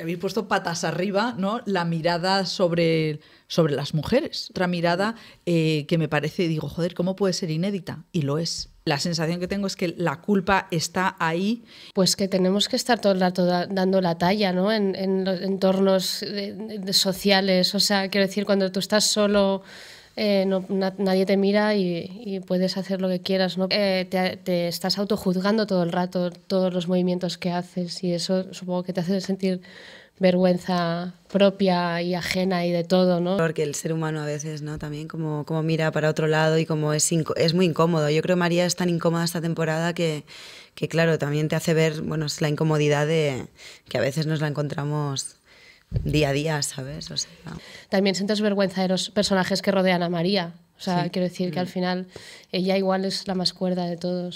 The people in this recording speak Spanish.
habéis puesto patas arriba, ¿no? La mirada sobre, sobre las mujeres. Otra mirada eh, que me parece, digo, joder, ¿cómo puede ser inédita? Y lo es. La sensación que tengo es que la culpa está ahí. Pues que tenemos que estar todo dando la talla, En, los entornos sociales. O sea, quiero decir, cuando tú estás solo eh, nadie te mira y, puedes hacer lo que quieras, ¿no? Eh, te, estás autojuzgando todo el rato todos los movimientos que haces y eso supongo que te hace sentir vergüenza propia y ajena y de todo, ¿no? Porque el ser humano a veces, ¿no? También como, como mira para otro lado y como es, es muy incómodo. Yo creo que María es tan incómoda esta temporada que, que, claro, también te hace ver, bueno, es la incomodidad de que a veces nos la encontramos día a día, ¿sabes? También sientes vergüenza de los personajes que rodean a María. O sea, quiero decir que al mm. final ella igual es la más cuerda de todos.